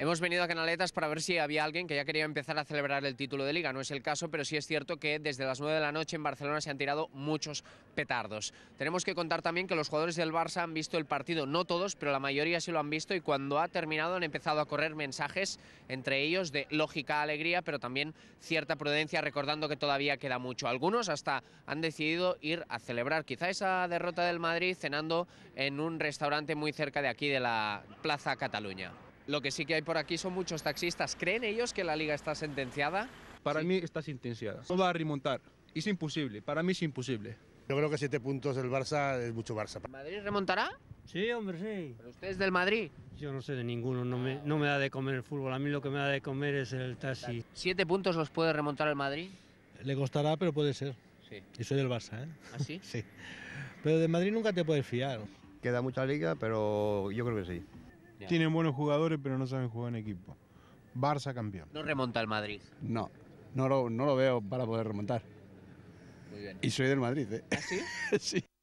Hemos venido a Canaletas para ver si había alguien que ya quería empezar a celebrar el título de liga. No es el caso, pero sí es cierto que desde las 9 de la noche en Barcelona se han tirado muchos petardos. Tenemos que contar también que los jugadores del Barça han visto el partido, no todos, pero la mayoría sí lo han visto y cuando ha terminado han empezado a correr mensajes, entre ellos de lógica alegría, pero también cierta prudencia, recordando que todavía queda mucho. Algunos hasta han decidido ir a celebrar quizá esa derrota del Madrid cenando en un restaurante muy cerca de aquí, de la Plaza Cataluña. Lo que sí que hay por aquí son muchos taxistas. ¿Creen ellos que la liga está sentenciada? Para mí está sentenciada. No va a remontar. Es imposible. Para mí es imposible. Yo creo que siete puntos del Barça es mucho Barça. ¿Madrid remontará? Sí, hombre, sí. usted es del Madrid? Yo no sé de ninguno, no me, no da de comer el fútbol, a mí lo que me da de comer es el taxi. ¿Siete puntos los puede remontar el Madrid? Le costará, pero puede ser. Sí. Y soy del Barça, ¿eh? ¿Ah, sí? sí. Pero de Madrid nunca te puedes fiar. Queda mucha liga, pero yo creo que sí. Tienen buenos jugadores, pero no saben jugar en equipo. Barça campeón. No remonta al Madrid. No, no lo, no lo veo para poder remontar. Muy bien. Y soy del Madrid, ¿eh? ¿Ah, sí? sí.